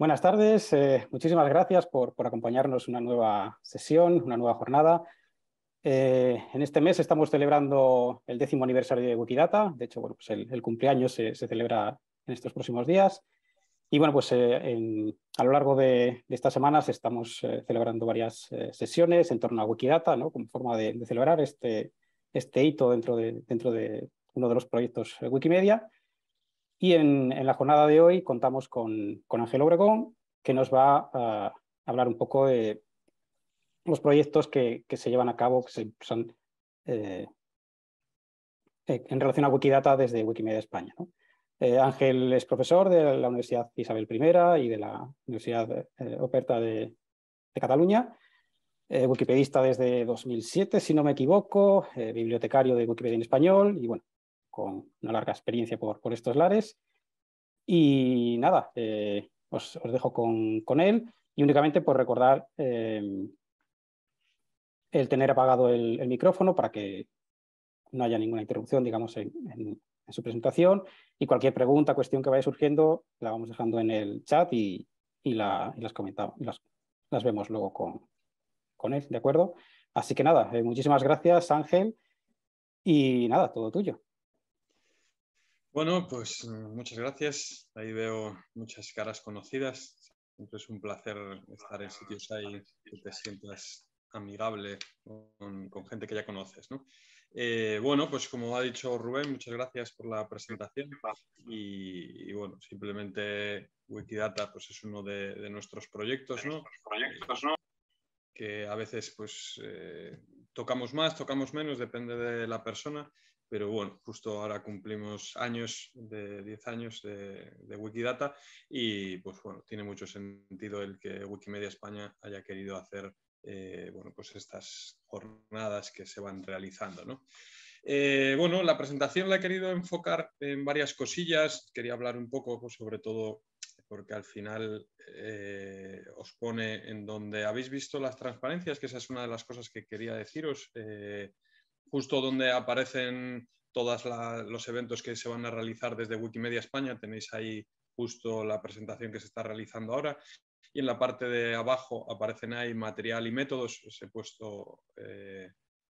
Buenas tardes, eh, muchísimas gracias por, acompañarnos en una nueva sesión, una nueva jornada. Eh, en este mes estamos celebrando el décimo aniversario de Wikidata, de hecho bueno, pues el, cumpleaños se, celebra en estos próximos días. Y bueno, pues eh, a lo largo de, estas semanas estamos celebrando varias sesiones en torno a Wikidata, como forma de, celebrar este, este hito dentro dentro de uno de los proyectos Wikimedia. Y en, la jornada de hoy contamos con, Ángel Obregón, que nos va a hablar un poco de los proyectos que, se llevan a cabo, eh, eh, en relación a Wikidata desde Wikimedia España. Eh, Ángel es profesor de la Universidad Isabel I y de la Universidad Operta de, de Cataluña, wikipedista desde 2007, si no me equivoco, bibliotecario de Wikipedia en español y bueno, con una larga experiencia por, por estos lares. Y nada, eh, os, dejo con, él y únicamente por recordar eh, el tener apagado el, micrófono para que no haya ninguna interrupción, digamos, en, su presentación. Y cualquier pregunta, cuestión que vaya surgiendo, la vamos dejando en el chat y, la, las comentamos, las, vemos luego con, él, ¿de acuerdo? Así que nada, eh, muchísimas gracias, Ángel. Y nada, todo tuyo. Bueno, pues mm, muchas gracias. Ahí veo muchas caras conocidas. Siempre es un placer estar en sitios ahí que te sientas amigable con, gente que ya conoces. ¿no? Eh, bueno, pues como ha dicho Rubén, muchas gracias por la presentación. Y, bueno, simplemente Wikidata pues es uno de, nuestros proyectos, ¿no? que a veces pues eh, tocamos más, tocamos menos, depende de la persona pero bueno, justo ahora cumplimos años de 10 años de, Wikidata y pues bueno, tiene mucho sentido el que Wikimedia España haya querido hacer eh, bueno, pues estas jornadas que se van realizando. Eh, bueno, la presentación la he querido enfocar en varias cosillas. Quería hablar un poco pues, sobre todo porque al final eh, os pone en donde habéis visto las transparencias, que esa es una de las cosas que quería deciros justo donde aparecen todos los eventos que se van a realizar desde Wikimedia España. Tenéis ahí justo la presentación que se está realizando ahora. Y en la parte de abajo aparecen ahí material y métodos. Os he puesto eh,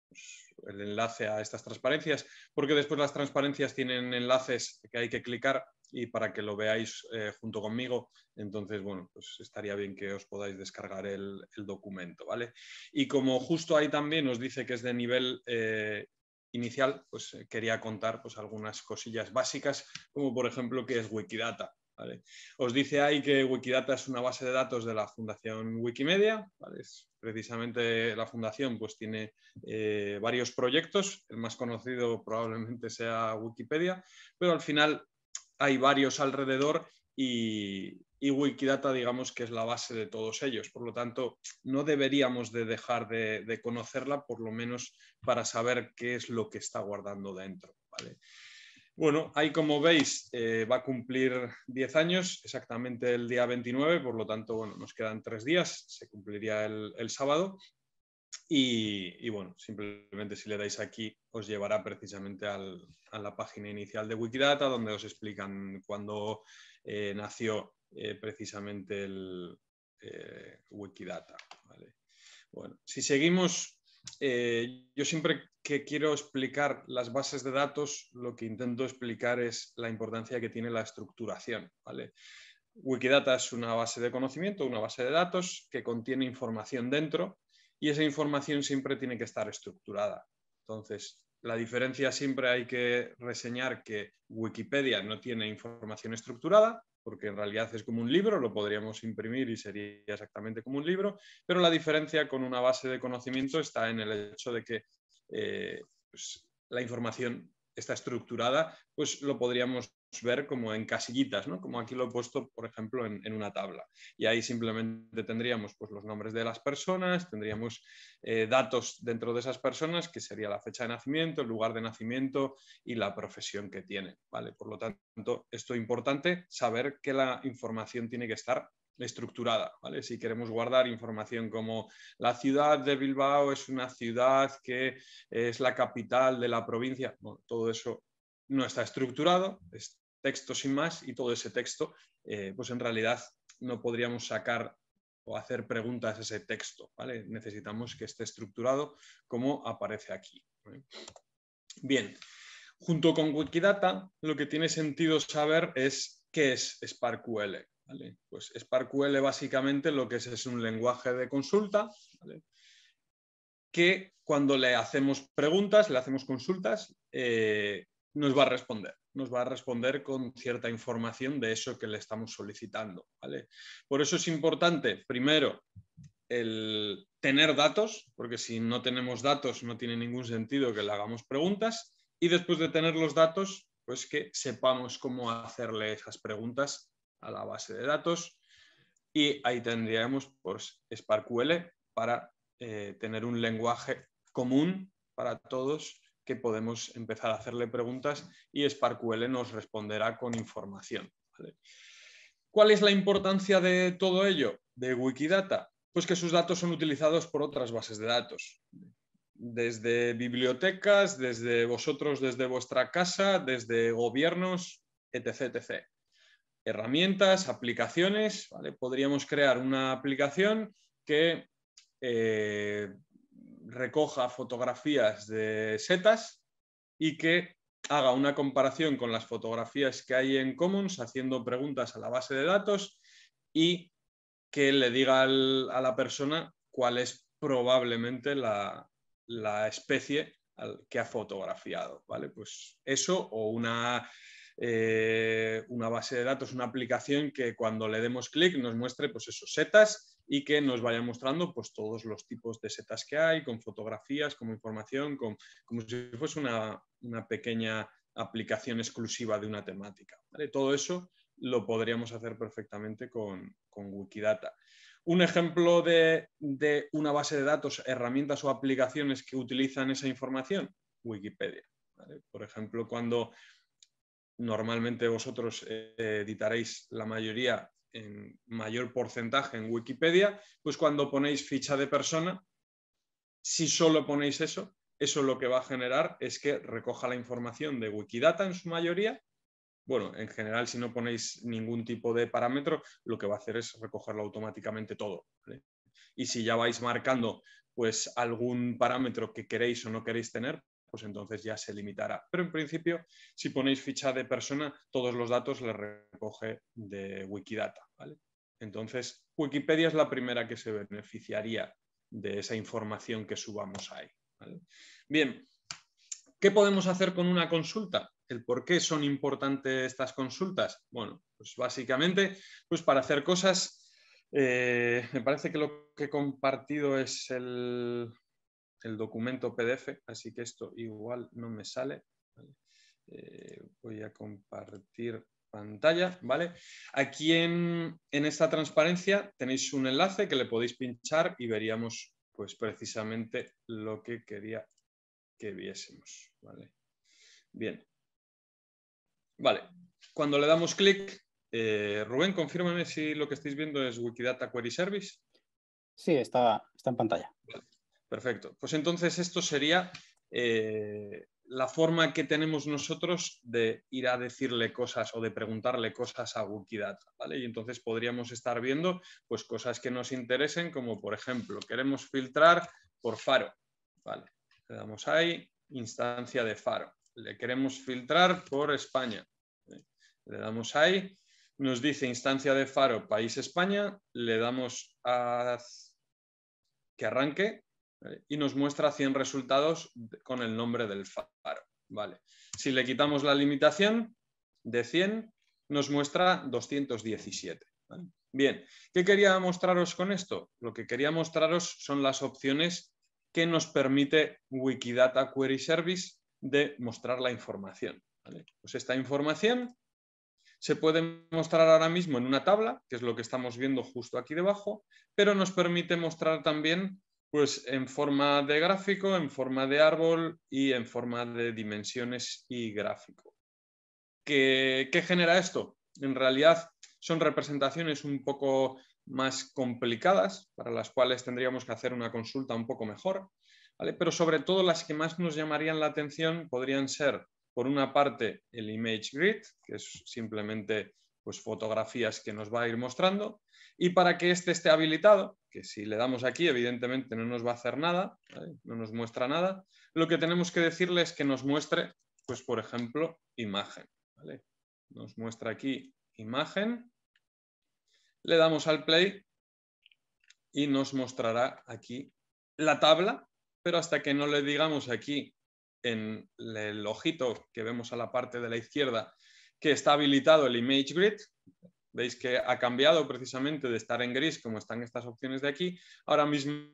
pues, el enlace a estas transparencias, porque después las transparencias tienen enlaces que hay que clicar y para que lo veáis eh, junto conmigo. Entonces, bueno, pues estaría bien que os podáis descargar el, documento, ¿vale? Y como justo ahí también os dice que es de nivel eh, inicial, pues eh, quería contar pues, algunas cosillas básicas, como por ejemplo que es Wikidata. ¿vale? Os dice ahí que Wikidata es una base de datos de la Fundación Wikimedia. precisamente la Fundación pues, tiene varios proyectos, el más conocido probablemente sea Wikipedia, pero al final hay varios alrededor y, Wikidata digamos que es la base de todos ellos. Por lo tanto, no deberíamos de dejar de, conocerla, por lo menos para saber qué es lo que está guardando dentro. Bueno, ahí como veis eh, va a cumplir 10 años, exactamente el día 29, por lo tanto, bueno, nos quedan tres días, se cumpliría el sábado y, bueno, simplemente si le dais aquí os llevará precisamente a la página inicial de Wikidata, donde os explican cuándo eh, nació eh, precisamente el eh, Wikidata. Bueno, si seguimos yo siempre que quiero explicar las bases de datos, lo que intento explicar es la importancia que tiene la estructuración. Wikidata es una base de conocimiento, una base de datos que contiene información dentro y esa información siempre tiene que estar estructurada. Entonces, la diferencia siempre hay que reseñar que Wikipedia no tiene información estructurada, porque en realidad es como un libro, lo podríamos imprimir y sería exactamente como un libro, pero la diferencia con una base de conocimiento está en el hecho de que eh, pues, la información está estructurada, pues lo podríamos ver como en casillitas, ¿no? Como aquí lo he puesto, por ejemplo, en, una tabla. Y ahí simplemente tendríamos pues, los nombres de las personas, tendríamos eh, datos dentro de esas personas, que sería la fecha de nacimiento, el lugar de nacimiento y la profesión que tiene, ¿vale? Por lo tanto, esto es importante saber que la información tiene que estar estructurada. ¿vale? Si queremos guardar información como la ciudad de Bilbao es una ciudad que es la capital de la provincia, bueno, todo eso no está estructurado, texto sin más y todo ese texto, eh, pues en realidad no podríamos sacar o hacer preguntas a ese texto. ¿vale? Necesitamos que esté estructurado como aparece aquí. Bien, junto con Wikidata, lo que tiene sentido saber es qué es SparkQL. ¿vale? Pues SparkQL básicamente lo que es es un lenguaje de consulta que cuando le hacemos preguntas, le hacemos consultas, eh, nos va a responder nos va a responder con cierta información de eso que le estamos solicitando. ¿vale? Por eso es importante, primero, el tener datos, porque si no tenemos datos no tiene ningún sentido que le hagamos preguntas, y después de tener los datos, pues que sepamos cómo hacerle esas preguntas a la base de datos. Y ahí tendríamos pues, SparkQL para eh, tener un lenguaje común para todos que podemos empezar a hacerle preguntas y SparkQL nos responderá con información. ¿Cuál es la importancia de todo ello, de Wikidata? Pues que sus datos son utilizados por otras bases de datos, desde bibliotecas, desde vosotros, desde vuestra casa, desde gobiernos, etc. Herramientas, aplicaciones, podríamos crear una aplicación que eh, recoja fotografías de setas y que haga una comparación con las fotografías que hay en Commons, haciendo preguntas a la base de datos y que le diga a la persona cuál es probablemente la, la especie que ha fotografiado, ¿vale? Pues eso o una eh, una base de datos, una aplicación que cuando le demos clic nos muestre pues esos setas y que nos vaya mostrando pues todos los tipos de setas que hay, con fotografías, como información, con, como si fuese una, pequeña aplicación exclusiva de una temática. Todo eso lo podríamos hacer perfectamente con, Wikidata. Un ejemplo de, una base de datos, herramientas o aplicaciones que utilizan esa información, Wikipedia. Por ejemplo, cuando Normalmente vosotros eh, editaréis la mayoría en mayor porcentaje en Wikipedia, pues cuando ponéis ficha de persona, si solo ponéis eso, eso lo que va a generar es que recoja la información de Wikidata en su mayoría. Bueno, en general, si no ponéis ningún tipo de parámetro, lo que va a hacer es recogerlo automáticamente todo. Y si ya vais marcando pues algún parámetro que queréis o no queréis tener, pues entonces ya se limitará. Pero en principio, si ponéis ficha de persona, todos los datos les recoge de Wikidata. ¿vale? Entonces, Wikipedia es la primera que se beneficiaría de esa información que subamos ahí. ¿vale? Bien, ¿qué podemos hacer con una consulta? ¿El por qué son importantes estas consultas? Bueno, pues básicamente pues para hacer cosas eh, me parece que lo que he compartido es el, el documento PDF, así que esto igual no me sale. Eh, voy a compartir pantalla, ¿vale? Aquí en, en, esta transparencia tenéis un enlace que le podéis pinchar y veríamos pues precisamente lo que quería que viésemos, ¿vale? Bien. Vale, cuando le damos clic, eh, Rubén, confírmame si lo que estáis viendo es Wikidata Query Service. Sí, está, en pantalla. Perfecto. Pues entonces esto sería eh, la forma que tenemos nosotros de ir a decirle cosas o de preguntarle cosas a Wikidata, ¿vale? Y entonces podríamos estar viendo pues, cosas que nos interesen, como por ejemplo, queremos filtrar por faro, ¿vale? Le damos ahí, instancia de faro. Le queremos filtrar por España. Le damos ahí, nos dice instancia de faro, país España, le damos a que arranque y nos muestra 100 resultados con el nombre del faro. Vale. Si le quitamos la limitación de 100, nos muestra 217. Bien, ¿qué quería mostraros con esto? Lo que quería mostraros son las opciones que nos permite Wikidata Query Service de mostrar la información. Pues esta información se puede mostrar ahora mismo en una tabla, que es lo que estamos viendo justo aquí debajo, pero nos permite mostrar también pues en forma de gráfico, en forma de árbol y en forma de dimensiones y gráfico. ¿Qué, genera esto? En realidad son representaciones un poco más complicadas, para las cuales tendríamos que hacer una consulta un poco mejor, pero sobre todo las que más nos llamarían la atención podrían ser, por una parte, el image grid, que es simplemente pues, fotografías que nos va a ir mostrando, y para que este esté habilitado, que si le damos aquí, evidentemente no nos va a hacer nada, no nos muestra nada. Lo que tenemos que decirle es que nos muestre, pues por ejemplo, imagen. Nos muestra aquí imagen, le damos al play y nos mostrará aquí la tabla, pero hasta que no le digamos aquí en el ojito que vemos a la parte de la izquierda que está habilitado el image grid, Veis que ha cambiado precisamente de estar en gris, como están estas opciones de aquí, ahora mismo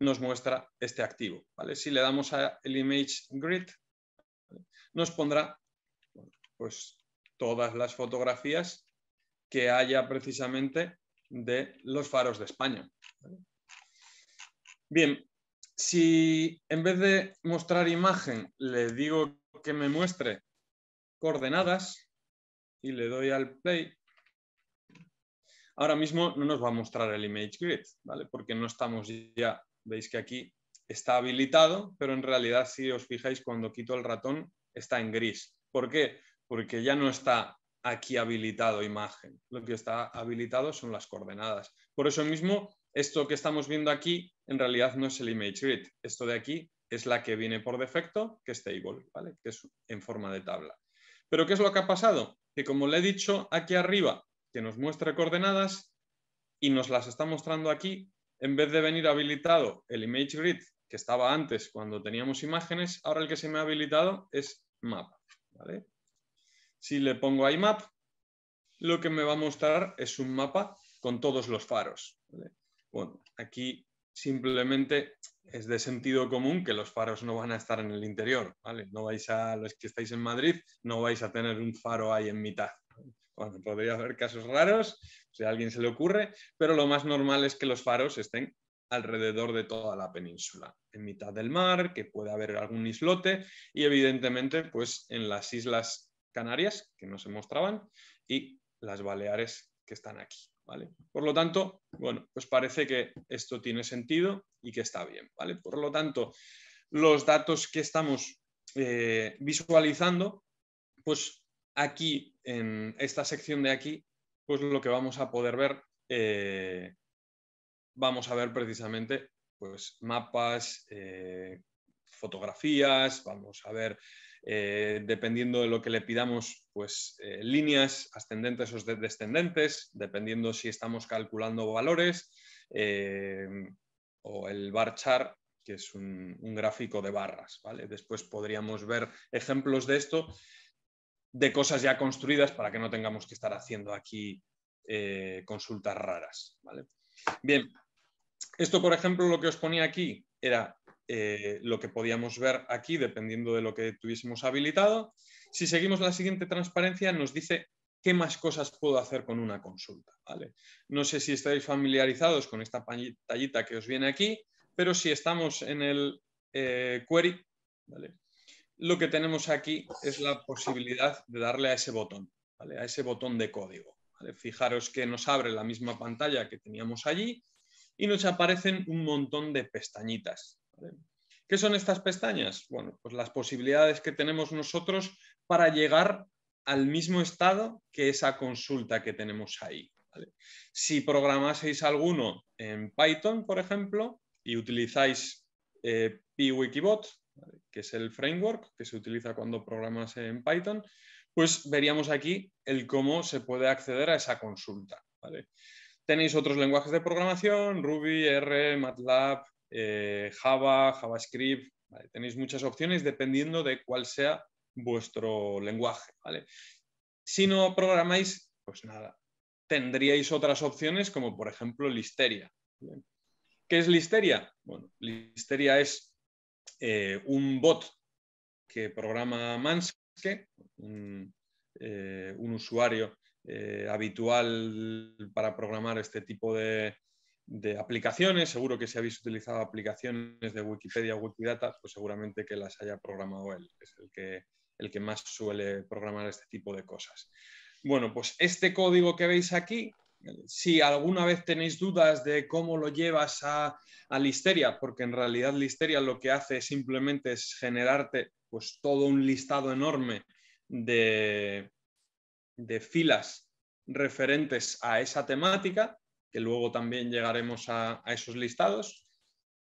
nos muestra este activo. ¿vale? Si le damos a el image grid, nos pondrá pues, todas las fotografías que haya precisamente de los faros de España. Bien, si en vez de mostrar imagen le digo que me muestre coordenadas y le doy al play, Ahora mismo no nos va a mostrar el image grid, ¿vale? Porque no estamos ya, veis que aquí está habilitado, pero en realidad si os fijáis cuando quito el ratón está en gris. ¿Por qué? Porque ya no está aquí habilitado imagen, lo que está habilitado son las coordenadas. Por eso mismo, esto que estamos viendo aquí en realidad no es el image grid, esto de aquí es la que viene por defecto, que es table, ¿vale? que es en forma de tabla. Pero ¿qué es lo que ha pasado? Que como le he dicho aquí arriba, que nos muestre coordenadas y nos las está mostrando aquí, en vez de venir habilitado el image grid que estaba antes cuando teníamos imágenes, ahora el que se me ha habilitado es map. ¿vale? Si le pongo ahí map, lo que me va a mostrar es un mapa con todos los faros. Bueno, aquí simplemente es de sentido común que los faros no van a estar en el interior, ¿vale? No vais a, los que estáis en Madrid, no vais a tener un faro ahí en mitad, bueno, podría haber casos raros, si a alguien se le ocurre, pero lo más normal es que los faros estén alrededor de toda la península, en mitad del mar, que puede haber algún islote y evidentemente pues en las islas Canarias, que no se mostraban, y las Baleares, que están aquí. ¿Vale? Por lo tanto, bueno, pues parece que esto tiene sentido y que está bien, ¿vale? Por lo tanto, los datos que estamos eh, visualizando, pues aquí, en esta sección de aquí, pues lo que vamos a poder ver, eh, vamos a ver precisamente pues, mapas, eh, fotografías, vamos a ver, eh, dependiendo de lo que le pidamos, pues líneas ascendentes o descendentes, dependiendo si estamos calculando valores, o el bar chart, que es un, gráfico de barras. ¿vale? Después podríamos ver ejemplos de esto de cosas ya construidas para que no tengamos que estar haciendo aquí eh, consultas raras. ¿vale? Bien, esto por ejemplo lo que os ponía aquí era eh, lo que podíamos ver aquí dependiendo de lo que tuviésemos habilitado. Si seguimos la siguiente transparencia nos dice qué más cosas puedo hacer con una consulta. ¿vale? No sé si estáis familiarizados con esta pantallita que os viene aquí, pero si estamos en el eh, query, ¿vale? lo que tenemos aquí es la posibilidad de darle a ese botón, a ese botón de código. Fijaros que nos abre la misma pantalla que teníamos allí y nos aparecen un montón de pestañitas. ¿Qué son estas pestañas? Bueno, pues las posibilidades que tenemos nosotros para llegar al mismo estado que esa consulta que tenemos ahí. Si programaseis alguno en Python, por ejemplo, y utilizáis eh, PWikibot, que es el framework que se utiliza cuando programas en Python, pues veríamos aquí el cómo se puede acceder a esa consulta. Tenéis otros lenguajes de programación, Ruby, R, MATLAB, eh, Java, JavaScript. Tenéis muchas opciones dependiendo de cuál sea vuestro lenguaje. Si no programáis, pues nada, tendríais otras opciones como por ejemplo Listeria. ¿Qué es Listeria? Bueno, Listeria es eh, un bot que programa Manske, eh, un, usuario eh, habitual para programar este tipo de, aplicaciones. Seguro que si habéis utilizado aplicaciones de Wikipedia o Wikidata, pues seguramente que las haya programado él, es el que, el que más suele programar este tipo de cosas. Bueno, pues este código que veis aquí si alguna vez tenéis dudas de cómo lo llevas a, Listeria, porque en realidad Listeria lo que hace simplemente es generarte pues, todo un listado enorme de, filas referentes a esa temática, que luego también llegaremos a, esos listados,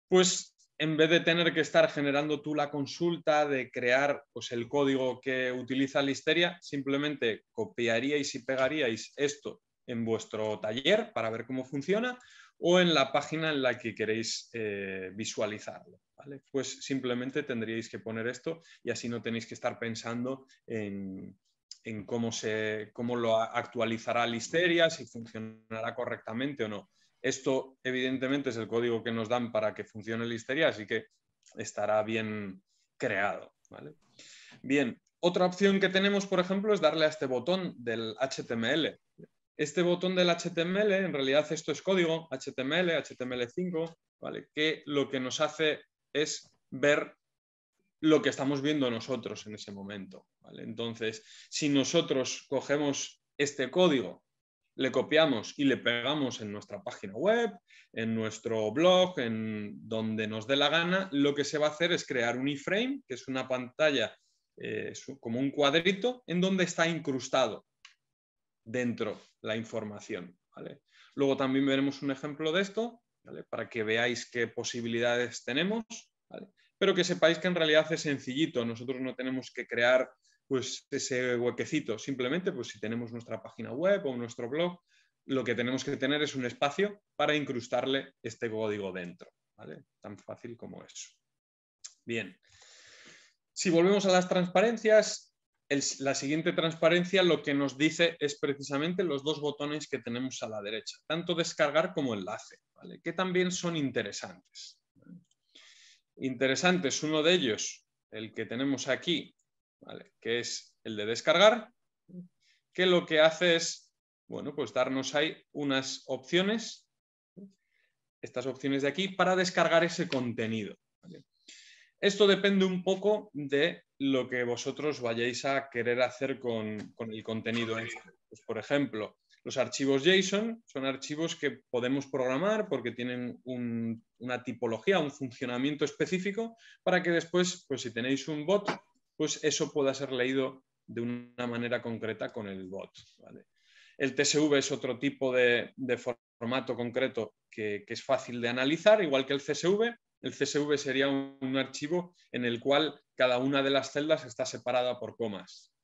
pues en vez de tener que estar generando tú la consulta, de crear pues, el código que utiliza Listeria, simplemente copiaríais y pegaríais esto en vuestro taller para ver cómo funciona o en la página en la que queréis eh, visualizarlo. Pues simplemente tendríais que poner esto y así no tenéis que estar pensando en, cómo, se, cómo lo actualizará Listeria, si funcionará correctamente o no. Esto evidentemente es el código que nos dan para que funcione Listeria, así que estará bien creado. ¿vale? Bien, otra opción que tenemos, por ejemplo, es darle a este botón del HTML. Este botón del HTML, en realidad esto es código HTML, HTML5, ¿vale? que lo que nos hace es ver lo que estamos viendo nosotros en ese momento. ¿vale? Entonces, si nosotros cogemos este código, le copiamos y le pegamos en nuestra página web, en nuestro blog, en donde nos dé la gana, lo que se va a hacer es crear un iframe, que es una pantalla eh, como un cuadrito en donde está incrustado dentro la información. Luego también veremos un ejemplo de esto para que veáis qué posibilidades tenemos, pero que sepáis que en realidad es sencillito. Nosotros no tenemos que crear pues, ese huequecito. Simplemente, pues, si tenemos nuestra página web o nuestro blog, lo que tenemos que tener es un espacio para incrustarle este código dentro. ¿vale? Tan fácil como eso. Bien. Si volvemos a las transparencias, la siguiente transparencia lo que nos dice es precisamente los dos botones que tenemos a la derecha, tanto descargar como enlace, que también son interesantes. Interesante Interesantes, uno de ellos, el que tenemos aquí, que es el de descargar, que lo que hace es bueno, pues darnos ahí unas opciones, estas opciones de aquí, para descargar ese contenido. Esto depende un poco de lo que vosotros vayáis a querer hacer con, el contenido. Este. Pues, por ejemplo, los archivos JSON son archivos que podemos programar porque tienen una tipología, un funcionamiento específico para que después, pues si tenéis un bot, pues eso pueda ser leído de una manera concreta con el bot. El TSV es otro tipo de, formato concreto que, que, es fácil de analizar, igual que el CSV, el CSV sería un, archivo en el cual cada una de las celdas está separada por comas.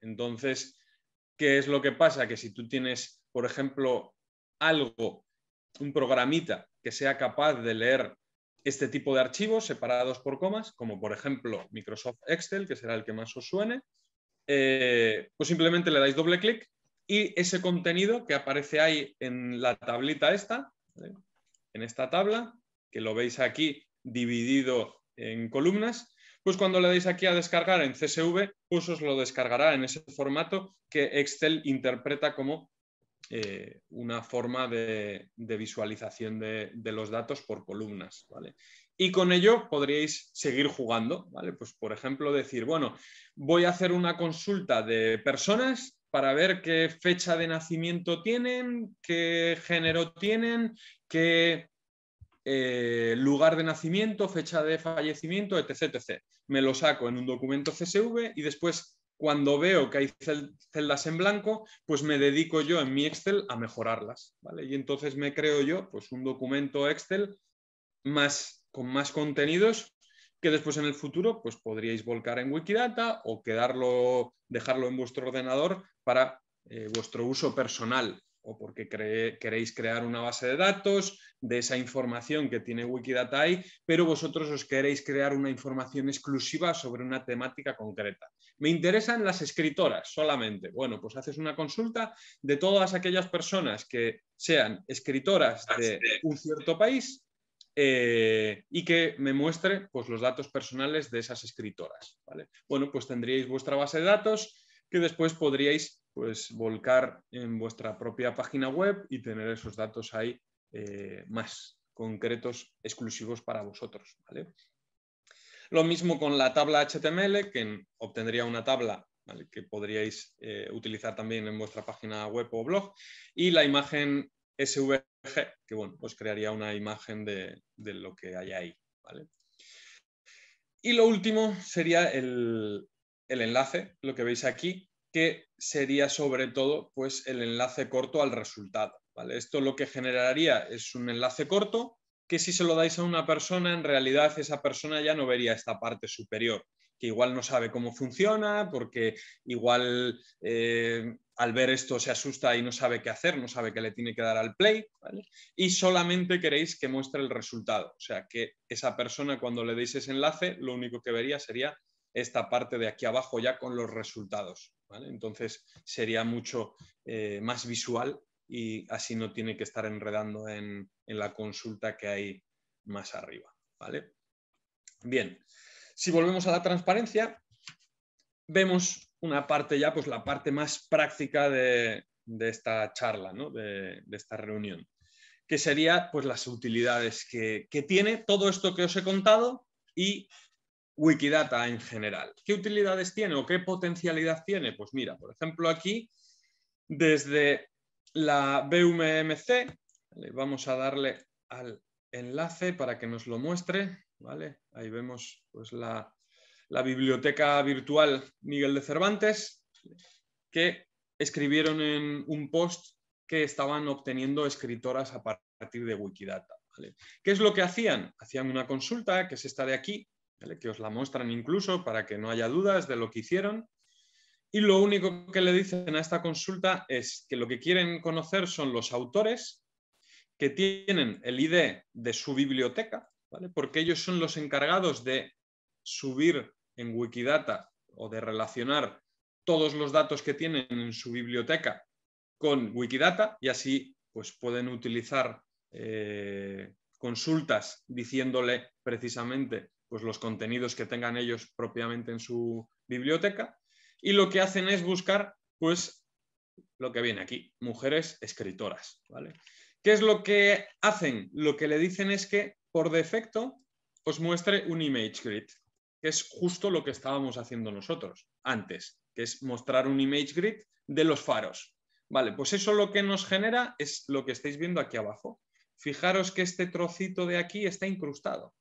Entonces, ¿qué es lo que pasa? Que si tú tienes, por ejemplo, algo, un programita que sea capaz de leer este tipo de archivos separados por comas, como por ejemplo Microsoft Excel, que será el que más os suene, eh, pues simplemente le dais doble clic y ese contenido que aparece ahí en la tablita esta, en esta tabla, que lo veis aquí dividido en columnas, pues cuando le deis aquí a descargar en CSV, pues os lo descargará en ese formato que Excel interpreta como eh, una forma de, visualización de, de, los datos por columnas, ¿vale? Y con ello podríais seguir jugando, ¿vale? Pues por ejemplo decir, bueno, voy a hacer una consulta de personas para ver qué fecha de nacimiento tienen, qué género tienen, qué eh, lugar de nacimiento, fecha de fallecimiento, etc, Me lo saco en un documento CSV y después cuando veo que hay celdas en blanco, pues me dedico yo en mi Excel a mejorarlas, ¿vale? Y entonces me creo yo pues un documento Excel más, con más contenidos que después en el futuro pues podríais volcar en Wikidata o quedarlo, dejarlo en vuestro ordenador para eh, vuestro uso personal, o porque queréis crear una base de datos de esa información que tiene Wikidata ahí, pero vosotros os queréis crear una información exclusiva sobre una temática concreta. Me interesan las escritoras solamente. Bueno, pues haces una consulta de todas aquellas personas que sean escritoras de un cierto país eh, y que me muestre pues, los datos personales de esas escritoras. ¿vale? Bueno, pues tendríais vuestra base de datos que después podríais pues volcar en vuestra propia página web y tener esos datos ahí eh, más concretos, exclusivos para vosotros. Lo mismo con la tabla HTML, que obtendría una tabla que podríais eh, utilizar también en vuestra página web o blog, y la imagen SVG, que bueno, pues crearía una imagen de, lo que hay ahí. Y lo último sería el, el enlace, lo que veis aquí, que sería sobre todo pues, el enlace corto al resultado. ¿vale? Esto lo que generaría es un enlace corto que si se lo dais a una persona, en realidad esa persona ya no vería esta parte superior, que igual no sabe cómo funciona, porque igual eh, al ver esto se asusta y no sabe qué hacer, no sabe qué le tiene que dar al play, y solamente queréis que muestre el resultado. O sea, que esa persona cuando le deis ese enlace, lo único que vería sería esta parte de aquí abajo ya con los resultados. Entonces sería mucho eh, más visual y así no tiene que estar enredando en, la consulta que hay más arriba. ¿vale? Bien, si volvemos a la transparencia, vemos una parte ya, pues la parte más práctica de, esta charla, ¿no? de, esta reunión, que sería pues las utilidades que, que tiene todo esto que os he contado y Wikidata en general. ¿Qué utilidades tiene o qué potencialidad tiene? Pues mira, por ejemplo, aquí desde la BMMC, vamos a darle al enlace para que nos lo muestre, ¿vale? Ahí vemos pues, la, biblioteca virtual Miguel de Cervantes, que escribieron en un post que estaban obteniendo escritoras a partir de Wikidata. ¿Qué es lo que hacían? Hacían una consulta, que es esta de aquí, que os la muestran incluso para que no haya dudas de lo que hicieron. Y lo único que le dicen a esta consulta es que lo que quieren conocer son los autores que tienen el ID de su biblioteca, porque ellos son los encargados de subir en Wikidata o de relacionar todos los datos que tienen en su biblioteca con Wikidata y así pues, pueden utilizar eh, consultas diciéndole precisamente pues, los contenidos que tengan ellos propiamente en su biblioteca y lo que hacen es buscar pues lo que viene aquí, mujeres escritoras. ¿vale? ¿Qué es lo que hacen? Lo que le dicen es que por defecto os muestre un image grid, que es justo lo que estábamos haciendo nosotros antes, que es mostrar un image grid de los faros. Vale, pues eso lo que nos genera es lo que estáis viendo aquí abajo. Fijaros que este trocito de aquí está incrustado.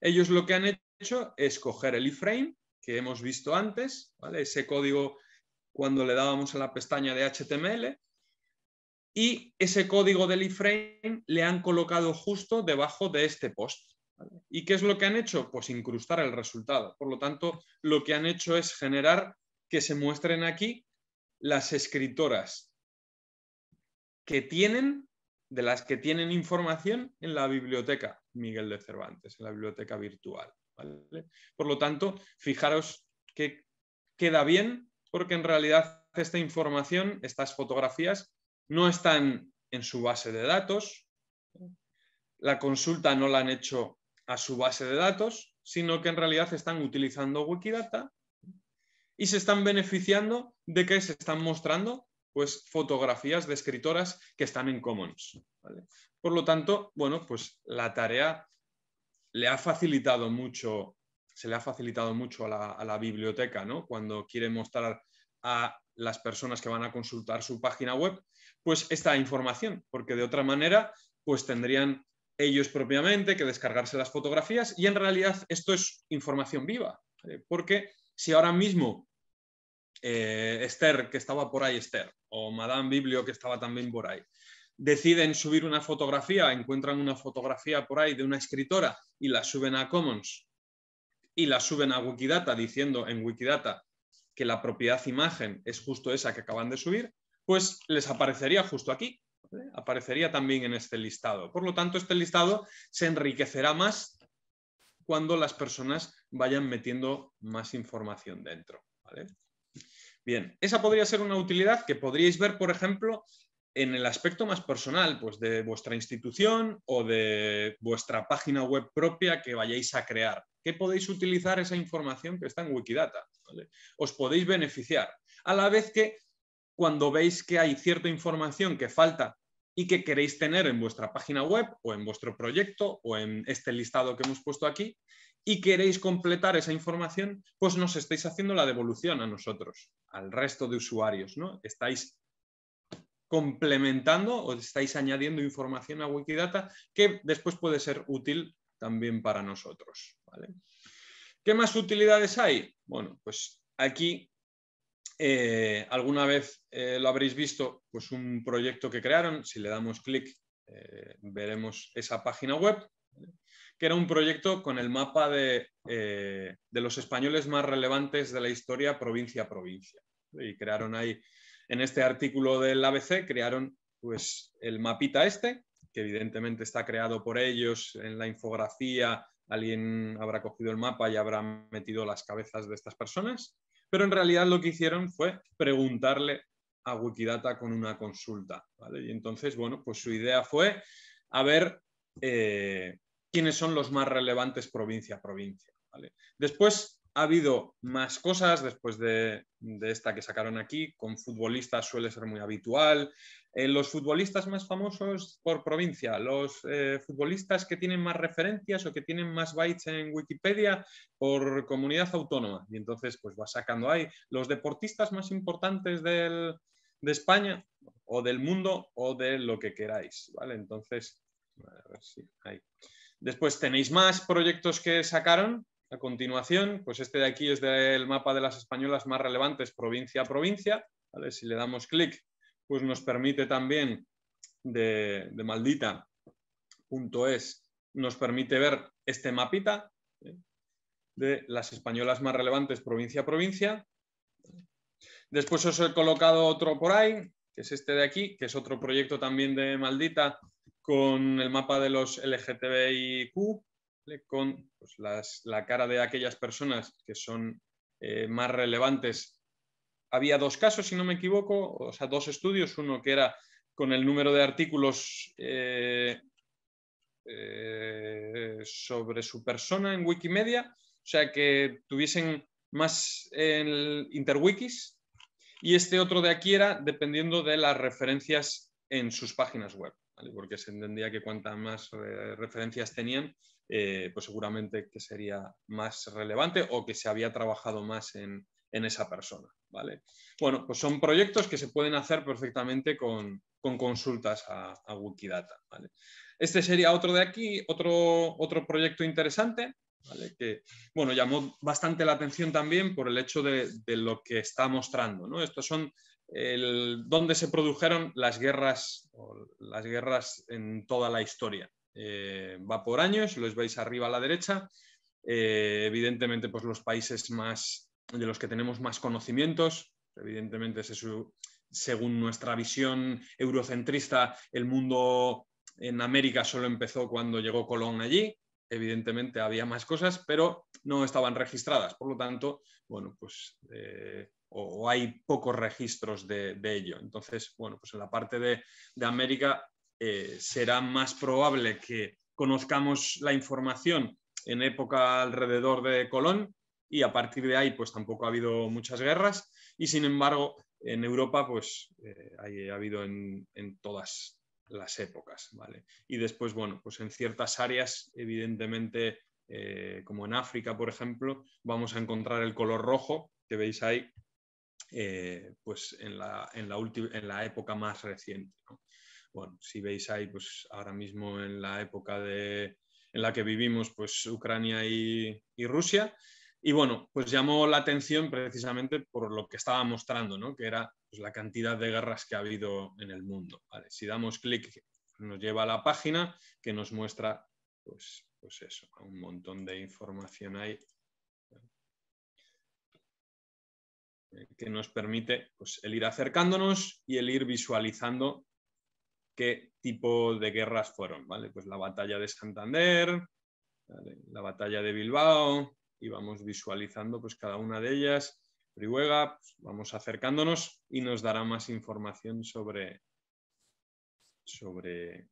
Ellos lo que han hecho es coger el iframe que hemos visto antes, ese código cuando le dábamos a la pestaña de HTML, y ese código del iframe le han colocado justo debajo de este post. ¿Y qué es lo que han hecho? Pues incrustar el resultado. Por lo tanto, lo que han hecho es generar que se muestren aquí las escritoras que tienen de las que tienen información en la biblioteca Miguel de Cervantes, en la biblioteca virtual. Por lo tanto, fijaros que queda bien porque en realidad esta información, estas fotografías, no están en su base de datos. La consulta no la han hecho a su base de datos, sino que en realidad están utilizando Wikidata y se están beneficiando de que se están mostrando pues, fotografías de escritoras que están en Commons. Por lo tanto, bueno, pues la tarea le ha facilitado mucho, se le ha facilitado mucho a la, biblioteca, ¿no? Cuando quiere mostrar a las personas que van a consultar su página web, pues esta información, porque de otra manera, pues tendrían ellos propiamente que descargarse las fotografías y en realidad esto es información viva, porque si ahora mismo eh, Esther, que estaba por ahí Esther, o Madame Biblio, que estaba también por ahí, deciden subir una fotografía, encuentran una fotografía por ahí de una escritora y la suben a Commons y la suben a Wikidata diciendo en Wikidata que la propiedad imagen es justo esa que acaban de subir, pues les aparecería justo aquí, aparecería también en este listado. Por lo tanto, este listado se enriquecerá más cuando las personas vayan metiendo más información dentro. Bien, esa podría ser una utilidad que podríais ver, por ejemplo, en el aspecto más personal, pues de vuestra institución o de vuestra página web propia que vayáis a crear. ¿Qué podéis utilizar esa información que está en Wikidata? Os podéis beneficiar. A la vez que cuando veis que hay cierta información que falta y que queréis tener en vuestra página web o en vuestro proyecto o en este listado que hemos puesto aquí, y queréis completar esa información, pues nos estáis haciendo la devolución a nosotros, al resto de usuarios, ¿no? Estáis complementando o estáis añadiendo información a Wikidata que después puede ser útil también para nosotros. ¿vale? ¿Qué más utilidades hay? Bueno, pues aquí eh, alguna vez eh, lo habréis visto, pues un proyecto que crearon, si le damos clic eh, veremos esa página web que era un proyecto con el mapa eh, de, los españoles más relevantes de la historia provincia a provincia. Y crearon ahí, en este artículo del ABC, crearon pues, el mapita este, que evidentemente está creado por ellos en la infografía, alguien habrá cogido el mapa y habrá metido las cabezas de estas personas, pero en realidad lo que hicieron fue preguntarle a Wikidata con una consulta. Y entonces, bueno, pues su idea fue a ver... Eh, quiénes son los más relevantes provincia a provincia. ¿vale? Después ha habido más cosas después de, esta que sacaron aquí, con futbolistas suele ser muy habitual. Eh, los futbolistas más famosos por provincia, los eh, futbolistas que tienen más referencias o que tienen más bytes en Wikipedia por comunidad autónoma. Y entonces pues va sacando ahí los deportistas más importantes de España o del mundo o de lo que queráis. ¿vale? Entonces, a ver si hay... Después tenéis más proyectos que sacaron a continuación. Pues este de aquí es del mapa de las españolas más relevantes provincia a provincia. Si le damos clic, pues nos permite también de, maldita.es, nos permite ver este mapita ¿eh? de las españolas más relevantes provincia a provincia. Después os he colocado otro por ahí, que es este de aquí, que es otro proyecto también de Maldita, con el mapa de los LGTBIQ, con pues, la cara de aquellas personas que son eh, más relevantes. Había dos casos, si no me equivoco, o sea, dos estudios, uno que era con el número de artículos eh, eh, sobre su persona en Wikimedia, o sea, que tuviesen más interwikis, y este otro de aquí era dependiendo de las referencias en sus páginas web porque se entendía que cuantas más eh, referencias tenían, eh, pues seguramente que sería más relevante o que se había trabajado más en, esa persona. ¿vale? Bueno, pues son proyectos que se pueden hacer perfectamente con, consultas a, Wikidata. Este sería otro de aquí, otro, otro proyecto interesante. que bueno, llamó bastante la atención también por el hecho de, lo que está mostrando. Estos son el, donde se produjeron las guerras, las guerras en toda la historia. Eh, va por años, los veis arriba a la derecha. Eh, evidentemente, pues los países más de los que tenemos más conocimientos, evidentemente, según nuestra visión eurocentrista, el mundo en América solo empezó cuando llegó Colón allí. Evidentemente había más cosas, pero no estaban registradas. Por lo tanto, bueno, pues eh, o, hay pocos registros de, ello. Entonces, bueno, pues en la parte de, América eh, será más probable que conozcamos la información en época alrededor de Colón y a partir de ahí pues tampoco ha habido muchas guerras y sin embargo en Europa pues eh, ha habido en, todas las épocas, ¿vale? Y después, bueno, pues en ciertas áreas evidentemente eh, como en África, por ejemplo, vamos a encontrar el color rojo que veis ahí, eh, pues en la, en la época más reciente. Bueno, si veis ahí, pues ahora mismo en la época de, en la que vivimos, pues Ucrania y, Rusia. Y bueno, pues llamó la atención precisamente por lo que estaba mostrando, ¿no? que era pues, la cantidad de guerras que ha habido en el mundo. Si damos clic, nos lleva a la página que nos muestra, pues, pues eso, un montón de información ahí Eh, que nos permite pues, el ir acercándonos y el ir visualizando qué tipo de guerras fueron. ¿vale? Pues la batalla de Santander, la batalla de Bilbao, y vamos visualizando pues, cada una de ellas. Prihuega, pues, vamos acercándonos y nos dará más información sobre, sobre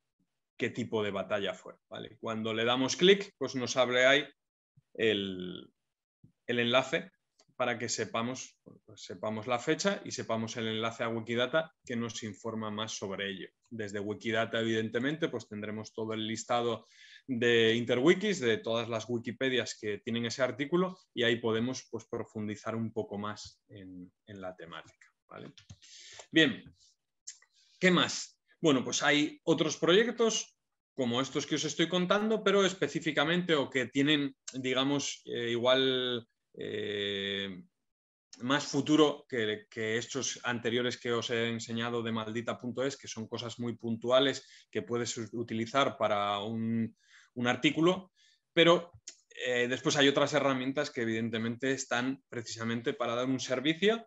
qué tipo de batalla fue. ¿vale? Cuando le damos clic, pues nos abre ahí el enlace para que sepamos, sepamos la fecha y sepamos el enlace a Wikidata que nos informa más sobre ello. Desde Wikidata, evidentemente, pues tendremos todo el listado de interwikis, de todas las Wikipedias que tienen ese artículo y ahí podemos pues, profundizar un poco más en, la temática. Bien, ¿qué más? Bueno, pues hay otros proyectos como estos que os estoy contando, pero específicamente o que tienen, digamos, eh, igual eh, más futuro que, estos anteriores que os he enseñado de maldita.es, que son cosas muy puntuales que puedes utilizar para un, artículo, pero eh, después hay otras herramientas que evidentemente están precisamente para dar un servicio,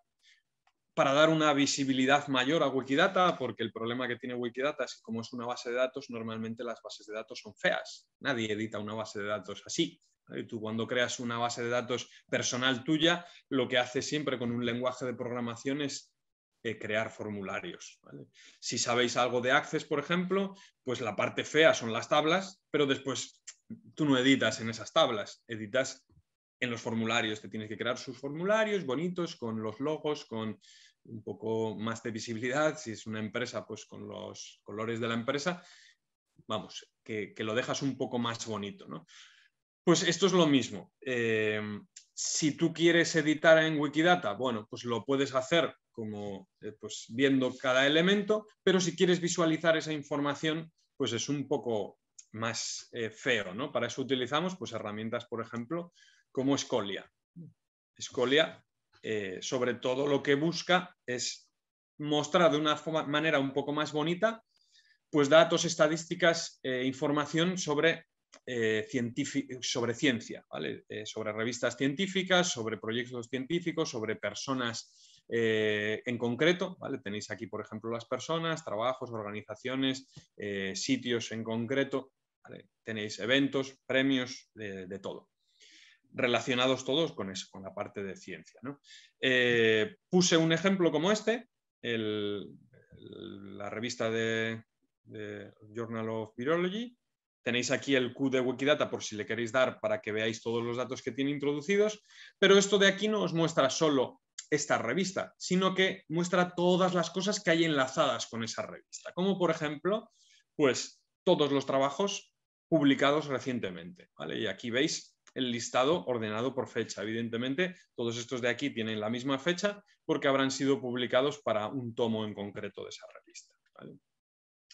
para dar una visibilidad mayor a Wikidata, porque el problema que tiene Wikidata es que como es una base de datos, normalmente las bases de datos son feas. Nadie edita una base de datos así. Y tú cuando creas una base de datos personal tuya, lo que haces siempre con un lenguaje de programación es eh, crear formularios. Si sabéis algo de Access, por ejemplo, pues la parte fea son las tablas, pero después tú no editas en esas tablas, editas en los formularios. Te tienes que crear sus formularios bonitos con los logos, con un poco más de visibilidad. Si es una empresa, pues con los colores de la empresa. Vamos, que, que lo dejas un poco más bonito. ¿no? Pues esto es lo mismo. Em, si tú quieres editar en Wikidata, bueno, pues lo puedes hacer como eh, pues viendo cada elemento, pero si quieres visualizar esa información, pues es un poco más eh, feo, ¿no? Para eso utilizamos pues, herramientas, por ejemplo, como Scolia. Scolia, eh, sobre todo, lo que busca es mostrar de una manera un poco más bonita pues datos, estadísticas, información sobre eh, sobre ciencia, eh, sobre revistas científicas, sobre proyectos científicos, sobre personas eh, en concreto. Tenéis aquí, por ejemplo, las personas, trabajos, organizaciones, sitios en concreto. Tenéis eventos, premios, de, todo. Relacionados todos con la parte de ciencia. puse un ejemplo como este, la revista de, de Journal of Virology, Tenéis aquí el Q de Wikidata por si le queréis dar para que veáis todos los datos que tiene introducidos, pero esto de aquí no os muestra solo esta revista, sino que muestra todas las cosas que hay enlazadas con esa revista, como por ejemplo, pues todos los trabajos publicados recientemente. Y aquí veis el listado ordenado por fecha. Evidentemente, todos estos de aquí tienen la misma fecha porque habrán sido publicados para un tomo en concreto de esa revista.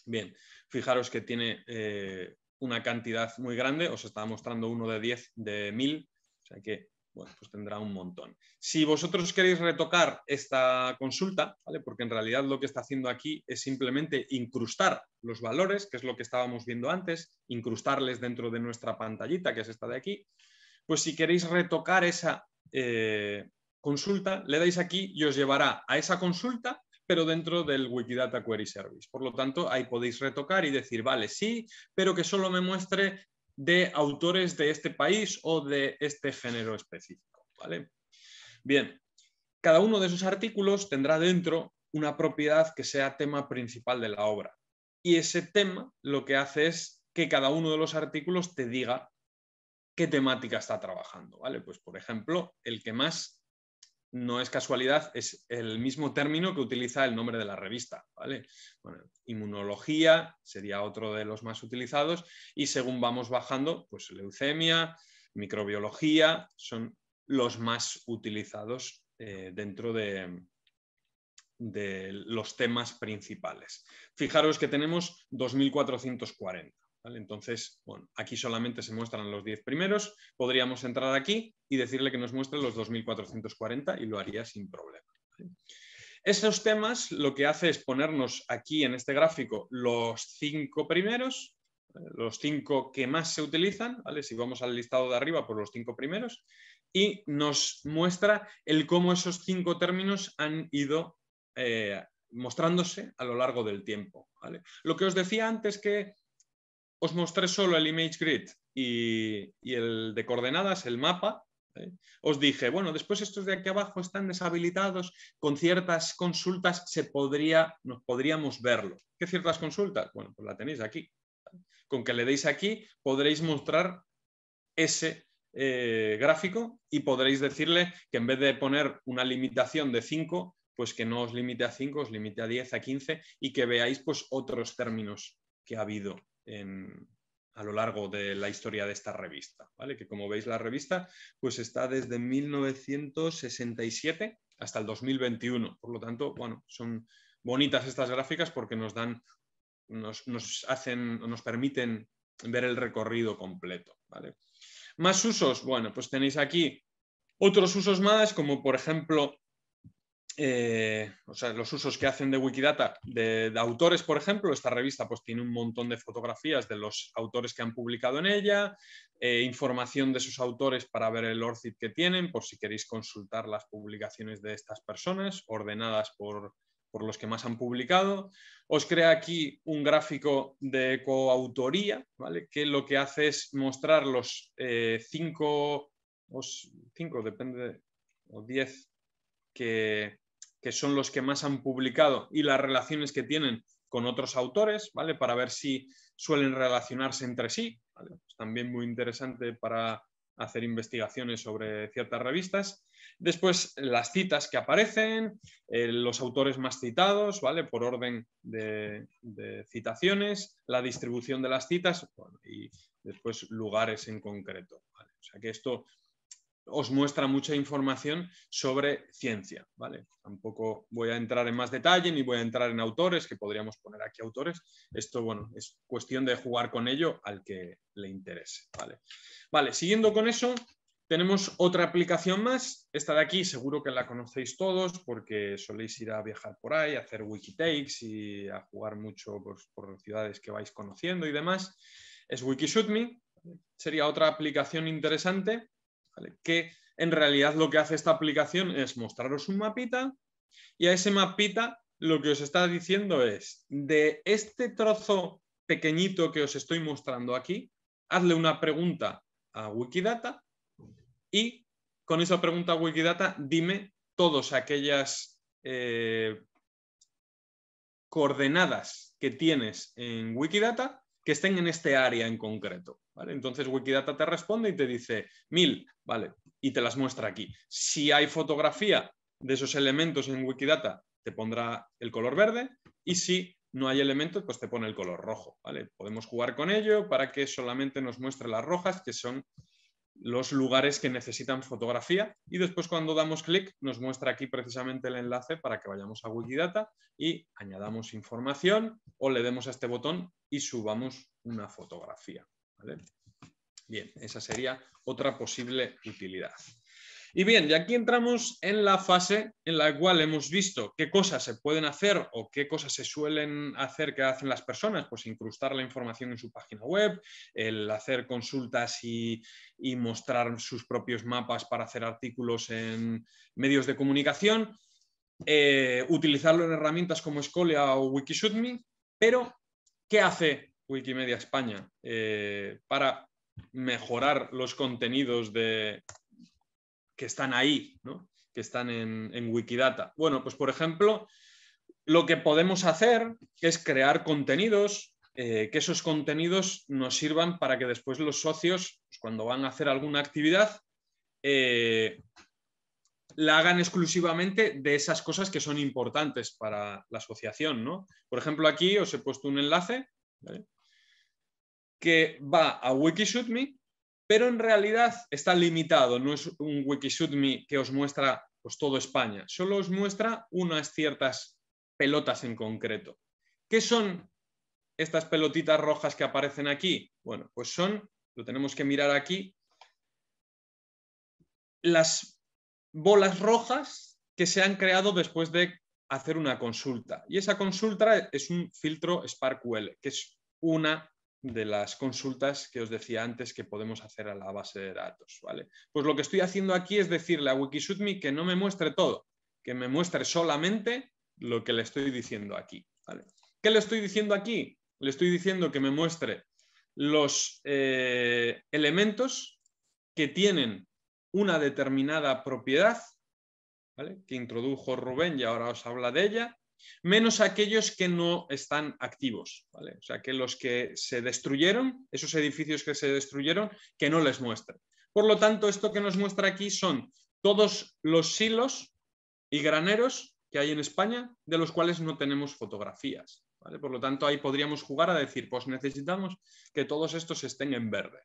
Bien, fijaros que tiene eh, una cantidad muy grande, os estaba mostrando uno de 10 de 1000, o sea que pues tendrá un montón. Si vosotros queréis retocar esta consulta, ¿vale? porque en realidad lo que está haciendo aquí es simplemente incrustar los valores, que es lo que estábamos viendo antes, incrustarles dentro de nuestra pantallita, que es esta de aquí, pues si queréis retocar esa eh, consulta, le dais aquí y os llevará a esa consulta pero dentro del Wikidata Query Service. Por lo tanto, ahí podéis retocar y decir, vale, sí, pero que solo me muestre de autores de este país o de este género específico. ¿vale? Bien, cada uno de esos artículos tendrá dentro una propiedad que sea tema principal de la obra. Y ese tema lo que hace es que cada uno de los artículos te diga qué temática está trabajando. ¿vale? Pues, por ejemplo, el que más no es casualidad, es el mismo término que utiliza el nombre de la revista. ¿vale? inmunología sería otro de los más utilizados y según vamos bajando, pues leucemia, microbiología son los más utilizados eh, dentro de, de los temas principales. Fijaros que tenemos 2440. Entonces, bueno, aquí solamente se muestran los 10 primeros. Podríamos entrar aquí y decirle que nos muestre los 2.440 y lo haría sin problema. Esos temas lo que hace es ponernos aquí en este gráfico los 5 primeros, los 5 que más se utilizan, si vamos al listado de arriba, por pues los 5 primeros, y nos muestra el cómo esos cinco términos han ido eh, mostrándose a lo largo del tiempo. Lo que os decía antes que os mostré solo el image grid y, el de coordenadas, el mapa. ¿eh? Os dije, bueno, después estos de aquí abajo están deshabilitados, con ciertas consultas se podría, nos podríamos verlo. ¿Qué ciertas consultas? Bueno, pues la tenéis aquí. Con que le deis aquí podréis mostrar ese eh, gráfico y podréis decirle que en vez de poner una limitación de 5, pues que no os limite a 5, os limite a 10, a 15 y que veáis pues otros términos que ha habido a lo largo de la historia de esta revista, ¿vale? Que como veis la revista, pues está desde 1967 hasta el 2021. Por lo tanto, bueno, son bonitas estas gráficas porque nos dan, nos, nos hacen, nos permiten ver el recorrido completo, ¿vale? Más usos, bueno, pues tenéis aquí otros usos más, como por ejemplo eh, o sea, los usos que hacen de Wikidata de, autores, por ejemplo. Esta revista pues, tiene un montón de fotografías de los autores que han publicado en ella, eh, información de sus autores para ver el ORCID que tienen, por si queréis consultar las publicaciones de estas personas, ordenadas por, los que más han publicado. Os crea aquí un gráfico de coautoría, ¿vale? que lo que hace es mostrar los eh, cinco, cinco, depende, o diez que, que son los que más han publicado, y las relaciones que tienen con otros autores, ¿vale? Para ver si suelen relacionarse entre sí. Pues también muy interesante para hacer investigaciones sobre ciertas revistas. Después, las citas que aparecen, eh, los autores más citados, ¿vale? Por orden de, citaciones, la distribución de las citas y después lugares en concreto. O sea que esto os muestra mucha información sobre ciencia, ¿vale? Tampoco voy a entrar en más detalle ni voy a entrar en autores, que podríamos poner aquí autores. Esto, bueno, es cuestión de jugar con ello al que le interese, ¿vale? Vale, siguiendo con eso, tenemos otra aplicación más, esta de aquí seguro que la conocéis todos porque soléis ir a viajar por ahí, a hacer wikitakes y a jugar mucho por ciudades que vais conociendo y demás. Es WikishootMe, sería otra aplicación interesante que en realidad lo que hace esta aplicación es mostraros un mapita y a ese mapita lo que os está diciendo es, de este trozo pequeñito que os estoy mostrando aquí, hazle una pregunta a Wikidata y con esa pregunta a Wikidata dime todas aquellas eh, coordenadas que tienes en Wikidata que estén en este área en concreto. ¿vale? Entonces Wikidata te responde y te dice mil, ¿vale? Y te las muestra aquí. Si hay fotografía de esos elementos en Wikidata, te pondrá el color verde y si no hay elementos, pues te pone el color rojo. ¿vale? Podemos jugar con ello para que solamente nos muestre las rojas, que son los lugares que necesitan fotografía y después cuando damos clic nos muestra aquí precisamente el enlace para que vayamos a Wikidata y añadamos información o le demos a este botón y subamos una fotografía. Bien, esa sería otra posible utilidad. Y bien, y aquí entramos en la fase en la cual hemos visto qué cosas se pueden hacer o qué cosas se suelen hacer que hacen las personas, pues incrustar la información en su página web, el hacer consultas y, mostrar sus propios mapas para hacer artículos en medios de comunicación, eh, utilizarlo en herramientas como Escolia o Wikishootme, pero ¿qué hace Wikimedia España eh, para mejorar los contenidos de, que están ahí, que están en, en Wikidata. Bueno, pues por ejemplo, lo que podemos hacer es crear contenidos, eh, que esos contenidos nos sirvan para que después los socios, pues, cuando van a hacer alguna actividad, eh, la hagan exclusivamente de esas cosas que son importantes para la asociación. ¿no? Por ejemplo, aquí os he puesto un enlace que va a Wikishootme pero en realidad está limitado, no es un Wikishoot.me que os muestra pues, todo España, solo os muestra unas ciertas pelotas en concreto. ¿Qué son estas pelotitas rojas que aparecen aquí? Bueno, pues son, lo tenemos que mirar aquí, las bolas rojas que se han creado después de hacer una consulta. Y esa consulta es un filtro SparkQL, que es una de las consultas que os decía antes que podemos hacer a la base de datos. ¿vale? Pues lo que estoy haciendo aquí es decirle a Wikisudmi que no me muestre todo, que me muestre solamente lo que le estoy diciendo aquí. ¿vale? ¿Qué le estoy diciendo aquí? Le estoy diciendo que me muestre los eh, elementos que tienen una determinada propiedad, que introdujo Rubén y ahora os habla de ella, menos aquellos que no están activos, O sea, que los que se destruyeron, esos edificios que se destruyeron, que no les muestren. Por lo tanto, esto que nos muestra aquí son todos los silos y graneros que hay en España, de los cuales no tenemos fotografías. Por lo tanto, ahí podríamos jugar a decir, pues necesitamos que todos estos estén en verde,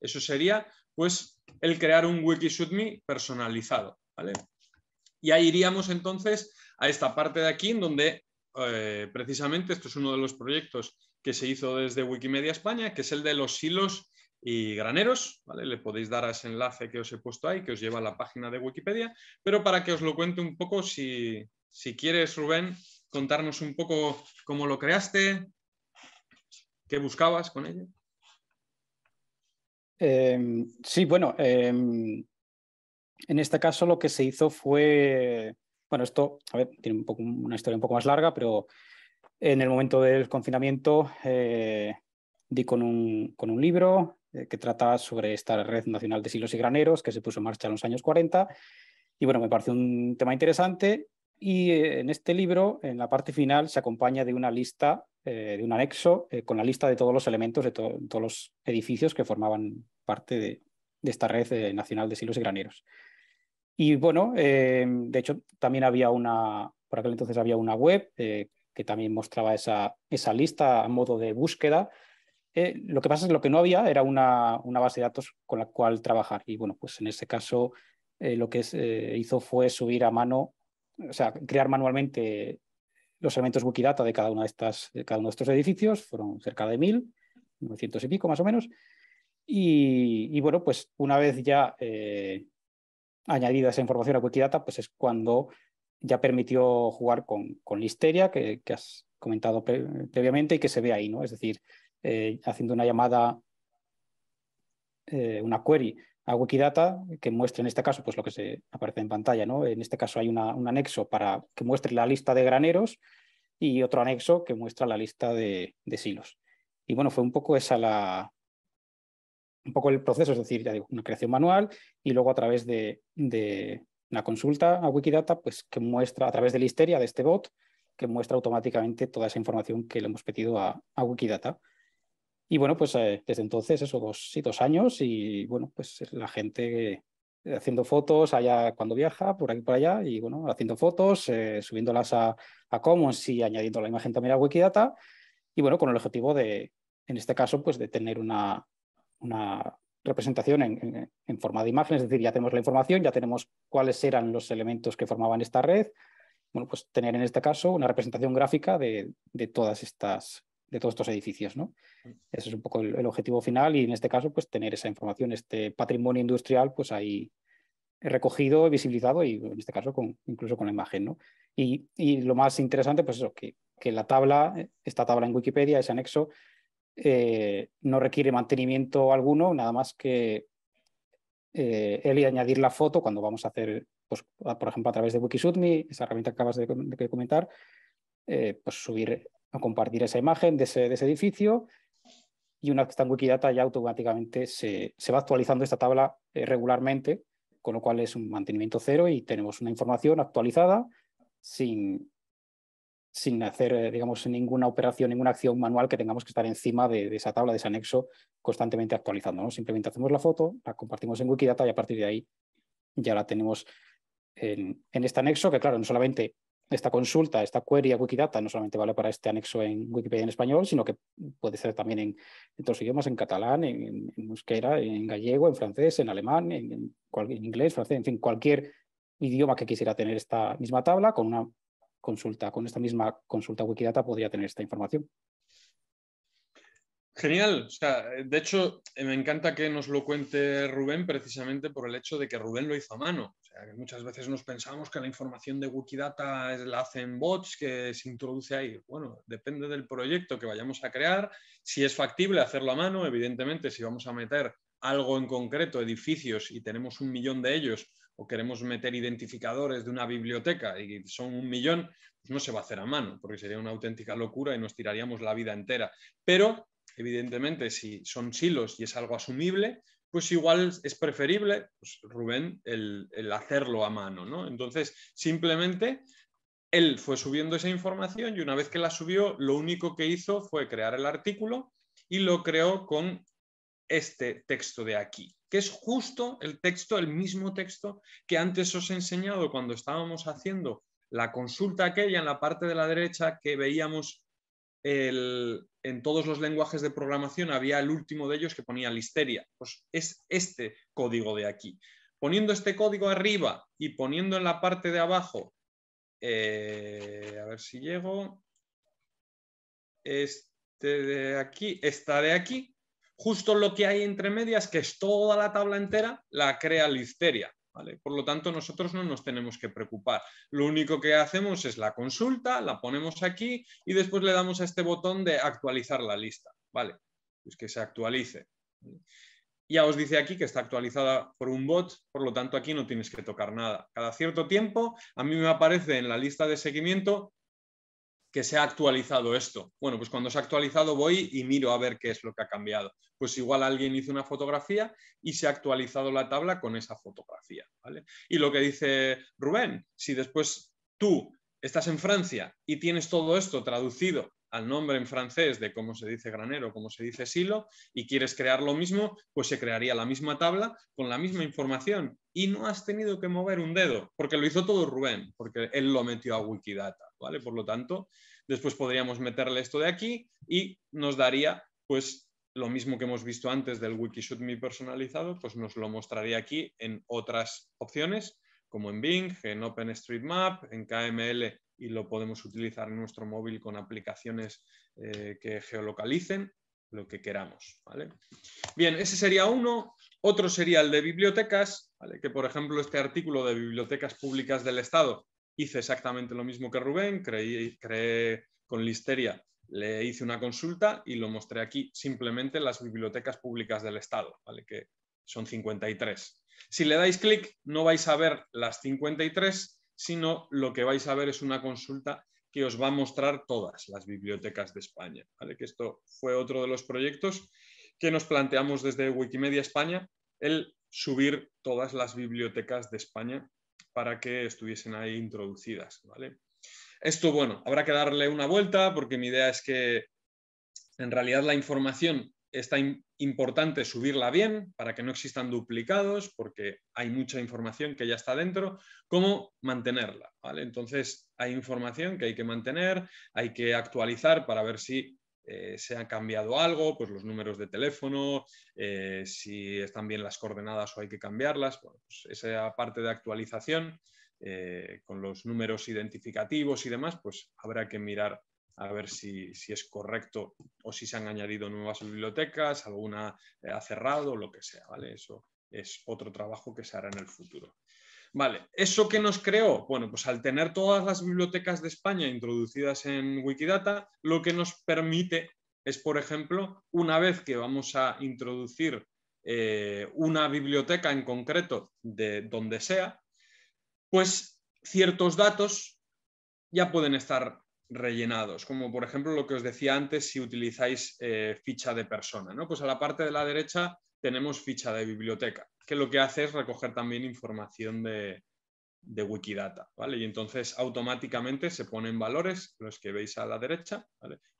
Eso sería, pues, el crear un wiki personalizado, Y ahí iríamos entonces a esta parte de aquí, en donde eh, precisamente esto es uno de los proyectos que se hizo desde Wikimedia España, que es el de los hilos y graneros. Le podéis dar a ese enlace que os he puesto ahí, que os lleva a la página de Wikipedia. Pero para que os lo cuente un poco, si, quieres, Rubén, contarnos un poco cómo lo creaste, qué buscabas con ello. Em, sí, bueno, em, en este caso lo que se hizo fue bueno, esto, tiene una historia un poco más larga, pero en el momento del confinamiento eh, di con un, libro eh, que trata sobre esta red nacional de silos y graneros que se puso en marcha en los años 40. Y bueno, me parece un tema interesante. Y eh, en este libro, en la parte final, se acompaña de una lista, de un anexo, con la lista de todos los elementos de todos los edificios que formaban parte de esta red nacional de silos y graneros. Y bueno, eh, de hecho, también había una, por aquel entonces había una web eh, que también mostraba esa, esa, lista a modo de búsqueda. Eh, lo que pasa es que lo que no había era una, una, base de datos con la cual trabajar. Y bueno, pues en ese caso lo que se hizo fue subir a mano, o sea, crear manualmente los elementos Wikidata de cada, una de, estas, cada uno de estos edificios. Fueron cerca de mil, 900 y pico más o menos. Y, bueno, pues una vez ya añadida esa información a Wikidata, pues es cuando ya permitió jugar con, con Listeria, que, has comentado previamente y que se ve ahí, ¿no? Es decir, eh, haciendo una llamada, eh, una query a Wikidata que muestre en este caso pues lo que se aparece en pantalla, ¿no? En este caso hay un anexo para que muestre la lista de graneros y otro anexo que muestra la lista de silos. Y bueno, fue un poco esa la, un poco el proceso, es decir, una creación manual y luego a través de, una consulta a Wikidata, pues que muestra a través de la histeria de este bot, que muestra automáticamente toda esa información que le hemos pedido a, Wikidata. Y bueno, pues eh, desde entonces, eso dos, dos años, y bueno, pues la gente eh, haciendo fotos allá cuando viaja, por aquí por allá, y bueno, haciendo fotos, eh, subiéndolas a, a, Commons y añadiendo la imagen también a Wikidata, y bueno, con el objetivo de, en este caso, pues de tener una, una representación en, forma de imagen, es decir, ya tenemos la información, ya tenemos cuáles eran los elementos que formaban esta red. Bueno, pues tener en este caso una representación gráfica de, todas estas, de todos estos edificios, ¿no? Ese es un poco el, objetivo final y en este caso, pues tener esa información, este patrimonio industrial, pues ahí recogido, visibilizado y en este caso con, incluso con la imagen, ¿no? Y, lo más interesante, pues eso, que, que la tabla, esta tabla en Wikipedia, ese anexo, eh, no requiere mantenimiento alguno, nada más que eh, él y añadir la foto cuando vamos a hacer, pues, por ejemplo, a través de Wikisudme, esa herramienta que acabas de, comentar, eh, pues subir o compartir esa imagen de ese, edificio y una vez que está en Wikidata ya automáticamente se, se va actualizando esta tabla regularmente, con lo cual es un mantenimiento cero y tenemos una información actualizada sin, sin hacer, eh, digamos, ninguna operación, ninguna acción manual que tengamos que estar encima de, esa tabla, de ese anexo, constantemente actualizando. ¿no? Simplemente hacemos la foto, la compartimos en Wikidata y a partir de ahí ya la tenemos en, este anexo, que claro, no solamente esta consulta, esta query a Wikidata, no solamente vale para este anexo en Wikipedia en español, sino que puede ser también en, otros idiomas, en catalán, en, en, euskera, en gallego, en francés, en alemán, en, en inglés, francés, en fin, cualquier idioma que quisiera tener esta misma tabla con una consulta, con esta misma consulta Wikidata podría tener esta información. Genial, de hecho me encanta que nos lo cuente Rubén precisamente por el hecho de que Rubén lo hizo a mano. O sea, que muchas veces nos pensamos que la información de Wikidata es la hacen bots que se introduce ahí. Bueno, depende del proyecto que vayamos a crear, si es factible hacerlo a mano, evidentemente si vamos a meter algo en concreto, edificios, y tenemos un millón de ellos, o queremos meter identificadores de una biblioteca y son un millón, pues no se va a hacer a mano, porque sería una auténtica locura y nos tiraríamos la vida entera. Pero, evidentemente, si son silos y es algo asumible, pues igual es preferible, pues, Rubén, el, el, hacerlo a mano, ¿no? Entonces, simplemente él fue subiendo esa información y una vez que la subió, lo único que hizo fue crear el artículo y lo creó con este texto de aquí, que es justo el texto, el mismo texto que antes os he enseñado cuando estábamos haciendo la consulta aquella en la parte de la derecha que veíamos en todos los lenguajes de programación había el último de ellos que ponía listeria. Pues es este código de aquí. Poniendo este código arriba y poniendo en la parte de abajo, eh, a ver si llego, este de aquí, esta de aquí, Justo lo que hay entre medias, que es toda la tabla entera, la crea Listeria. ¿Vale? Por lo tanto, nosotros no nos tenemos que preocupar. Lo único que hacemos es la consulta, la ponemos aquí y después le damos a este botón de actualizar la lista. ¿Vale? Pues que se actualice. Ya os dice aquí que está actualizada por un bot, por lo tanto aquí no tienes que tocar nada. Cada cierto tiempo a mí me aparece en la lista de seguimiento que se ha actualizado esto. Bueno, pues cuando se ha actualizado voy y miro a ver qué es lo que ha cambiado. Pues igual alguien hizo una fotografía y se ha actualizado la tabla con esa fotografía. Y lo que dice Rubén, si después tú estás en Francia y tienes todo esto traducido al nombre en francés de cómo se dice granero, cómo se dice silo, y quieres crear lo mismo, pues se crearía la misma tabla con la misma información y no has tenido que mover un dedo, porque lo hizo todo Rubén, porque él lo metió a Wikidata, ¿vale? Por lo tanto, después podríamos meterle esto de aquí y nos daría, pues, lo mismo que hemos visto antes del mi personalizado, pues nos lo mostraría aquí en otras opciones, como en Bing, en OpenStreetMap, en KML y lo podemos utilizar en nuestro móvil con aplicaciones eh, que geolocalicen lo que queramos. ¿vale? Bien, ese sería uno. Otro sería el de bibliotecas, que por ejemplo este artículo de bibliotecas públicas del Estado hice exactamente lo mismo que Rubén, creé, con Listeria, le hice una consulta y lo mostré aquí simplemente las bibliotecas públicas del Estado, ¿vale? que son 53. Si le dais clic no vais a ver las 53, sino lo que vais a ver es una consulta que os va a mostrar todas las bibliotecas de España. ¿vale? Que esto fue otro de los proyectos que nos planteamos desde Wikimedia España, el subir todas las bibliotecas de España para que estuviesen ahí introducidas. ¿vale? Esto, bueno, habrá que darle una vuelta porque mi idea es que en realidad la información está importante subirla bien para que no existan duplicados, porque hay mucha información que ya está dentro, cómo mantenerla. Entonces, hay información que hay que mantener, hay que actualizar para ver si eh, se ha cambiado algo, pues los números de teléfono, eh, si están bien las coordenadas o hay que cambiarlas, pues, esa parte de actualización eh, con los números identificativos y demás, pues habrá que mirar a ver si, es correcto o si se han añadido nuevas bibliotecas, alguna eh, ha cerrado, lo que sea, ¿vale? Eso es otro trabajo que se hará en el futuro. Vale, ¿eso qué nos creó? Bueno, pues al tener todas las bibliotecas de España introducidas en Wikidata, lo que nos permite es, por ejemplo, una vez que vamos a introducir eh, una biblioteca en concreto de donde sea, pues ciertos datos ya pueden estar rellenados, como por ejemplo lo que os decía antes si utilizáis eh, ficha de persona. Pues a la parte de la derecha tenemos ficha de biblioteca, que lo que hace es recoger también información de, Wikidata, ¿vale? Y entonces automáticamente se ponen valores, los que veis a la derecha,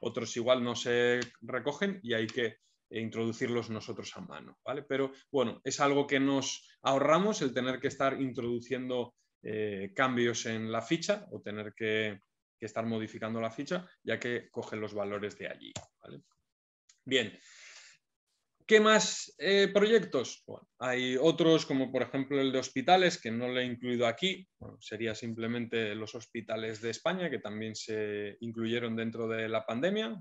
Otros igual no se recogen y hay que introducirlos nosotros a mano, ¿vale? Pero bueno, es algo que nos ahorramos el tener que estar introduciendo eh, cambios en la ficha o tener que que estar modificando la ficha, ya que cogen los valores de allí. ¿vale? Bien. ¿Qué más eh, proyectos? hay otros, como por ejemplo el de hospitales, que no lo he incluido aquí. sería simplemente los hospitales de España, que también se incluyeron dentro de la pandemia.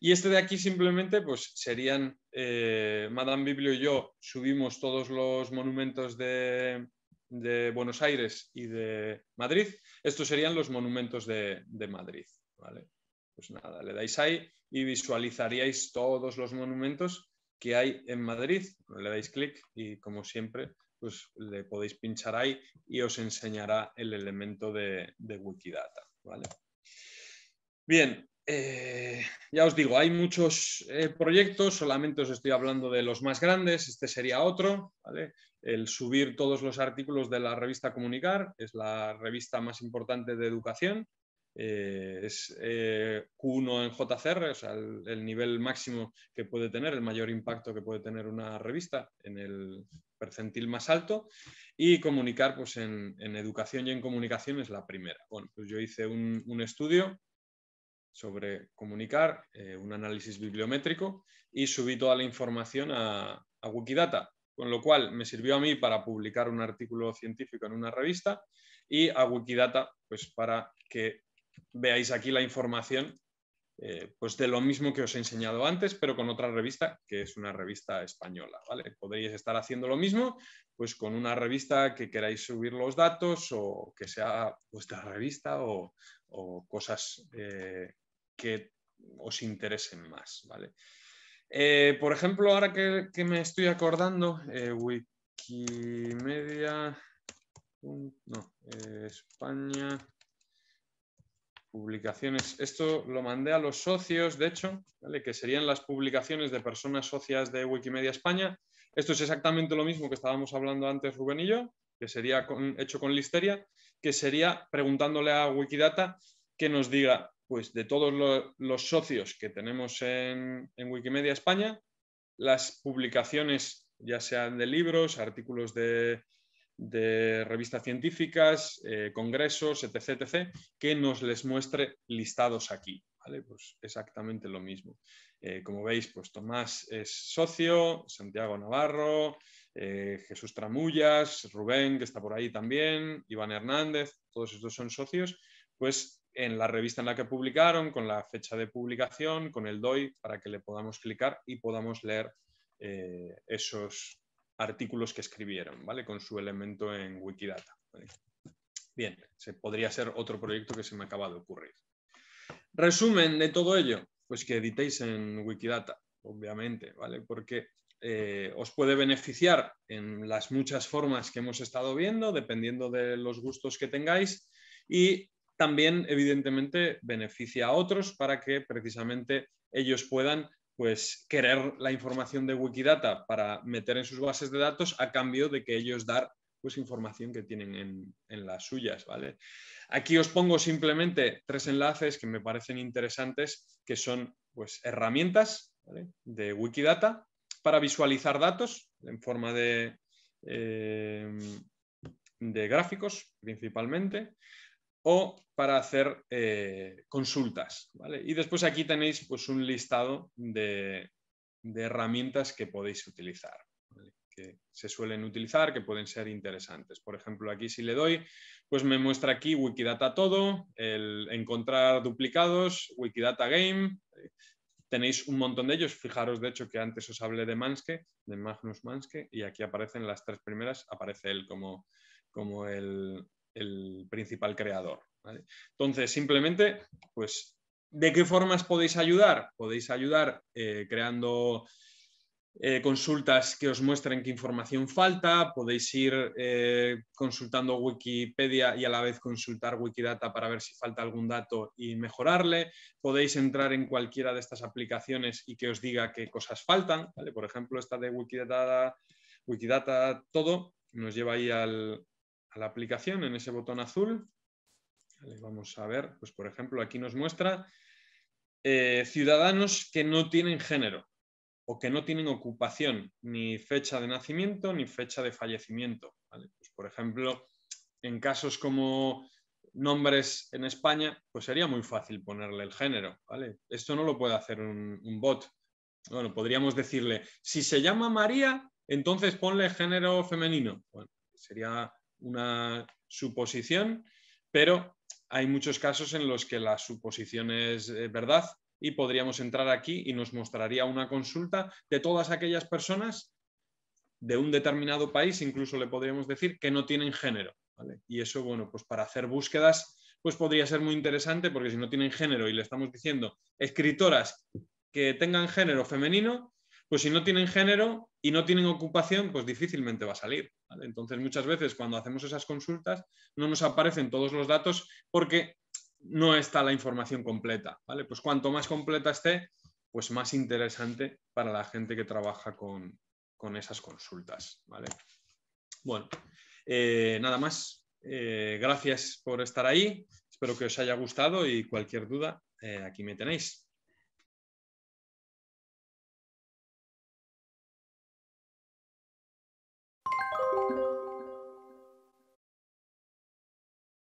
Y este de aquí simplemente pues, serían, eh, Madame Biblio y yo subimos todos los monumentos de, de Buenos Aires y de Madrid, estos serían los monumentos de, Madrid. ¿vale? Pues nada, le dais ahí y visualizaríais todos los monumentos que hay en Madrid. Le dais clic y como siempre, pues le podéis pinchar ahí y os enseñará el elemento de, Wikidata. ¿vale? Bien, eh, ya os digo, hay muchos eh, proyectos, solamente os estoy hablando de los más grandes, este sería otro, ¿vale? el subir todos los artículos de la revista Comunicar, es la revista más importante de educación, eh, es eh, Q1 en JCR, o sea, el, nivel máximo que puede tener, el mayor impacto que puede tener una revista en el percentil más alto, y comunicar pues, en, educación y en comunicación es la primera. Bueno, pues yo hice un, estudio sobre comunicar, eh, un análisis bibliométrico, y subí toda la información a, a Wikidata con lo cual me sirvió a mí para publicar un artículo científico en una revista y a Wikidata, pues para que veáis aquí la información eh, pues de lo mismo que os he enseñado antes, pero con otra revista, que es una revista española. ¿vale? Podríais estar haciendo lo mismo, pues con una revista que queráis subir los datos o que sea vuestra revista o, cosas eh, que os interesen más. ¿vale? Eh, por ejemplo, ahora que, me estoy acordando, eh, Wikimedia, no, eh, España, publicaciones. Esto lo mandé a los socios, de hecho, que serían las publicaciones de personas socias de Wikimedia España. Esto es exactamente lo mismo que estábamos hablando antes Rubén y yo, que sería hecho con Listeria, que sería preguntándole a Wikidata que nos diga pues de todos los socios que tenemos en, Wikimedia España, las publicaciones, ya sean de libros, artículos de, revistas científicas, eh, congresos, etc., que nos les muestre listados aquí. ¿vale? Pues exactamente lo mismo. Eh, como veis, pues Tomás es socio, Santiago Navarro, eh, Jesús Tramullas, Rubén, que está por ahí también, Iván Hernández, todos estos son socios, pues en la revista en la que publicaron, con la fecha de publicación, con el DOI, para que le podamos clicar y podamos leer eh, esos artículos que escribieron, ¿vale? Con su elemento en Wikidata. Bien, se podría ser otro proyecto que se me acaba de ocurrir. Resumen de todo ello, pues que editéis en Wikidata, obviamente, ¿vale? Porque eh, os puede beneficiar en las muchas formas que hemos estado viendo, dependiendo de los gustos que tengáis, y también evidentemente beneficia a otros para que precisamente ellos puedan pues querer la información de Wikidata para meter en sus bases de datos a cambio de que ellos dar pues información que tienen en, las suyas, ¿vale? Aquí os pongo simplemente tres enlaces que me parecen interesantes que son pues herramientas de Wikidata para visualizar datos en forma de, eh, de gráficos principalmente, o para hacer eh, consultas. Y después aquí tenéis pues, un listado de, herramientas que podéis utilizar, que se suelen utilizar, que pueden ser interesantes. Por ejemplo, aquí si le doy, pues me muestra aquí Wikidata todo, el encontrar duplicados, Wikidata Game. Eh, tenéis un montón de ellos. Fijaros, de hecho, que antes os hablé de Manske, de Magnus Manske, y aquí aparecen las tres primeras. Aparece él como, como el, el principal creador. Entonces, simplemente, pues, ¿de qué formas podéis ayudar? Podéis ayudar eh, creando eh, consultas que os muestren qué información falta, podéis ir eh, consultando Wikipedia y a la vez consultar Wikidata para ver si falta algún dato y mejorarle, podéis entrar en cualquiera de estas aplicaciones y que os diga qué cosas faltan, por ejemplo, esta de Wikidata, Wikidata todo nos lleva ahí al, a la aplicación en ese botón azul. vamos a ver, pues por ejemplo, aquí nos muestra eh, ciudadanos que no tienen género o que no tienen ocupación, ni fecha de nacimiento ni fecha de fallecimiento. Pues, por ejemplo, en casos como nombres en España, pues sería muy fácil ponerle el género. ¿vale? Esto no lo puede hacer un, bot. Bueno, podríamos decirle, si se llama María, entonces ponle género femenino. sería una suposición, pero hay muchos casos en los que la suposición es eh, verdad y podríamos entrar aquí y nos mostraría una consulta de todas aquellas personas de un determinado país, incluso le podríamos decir que no tienen género. Y eso, bueno, pues para hacer búsquedas, pues podría ser muy interesante, porque si no tienen género y le estamos diciendo escritoras que tengan género femenino, pues si no tienen género y no tienen ocupación, pues difícilmente va a salir. Entonces, muchas veces cuando hacemos esas consultas no nos aparecen todos los datos porque no está la información completa. ¿vale? Pues cuanto más completa esté, pues más interesante para la gente que trabaja con, con esas consultas. ¿vale? Bueno, eh, nada más. Eh, gracias por estar ahí. Espero que os haya gustado y cualquier duda, eh, aquí me tenéis.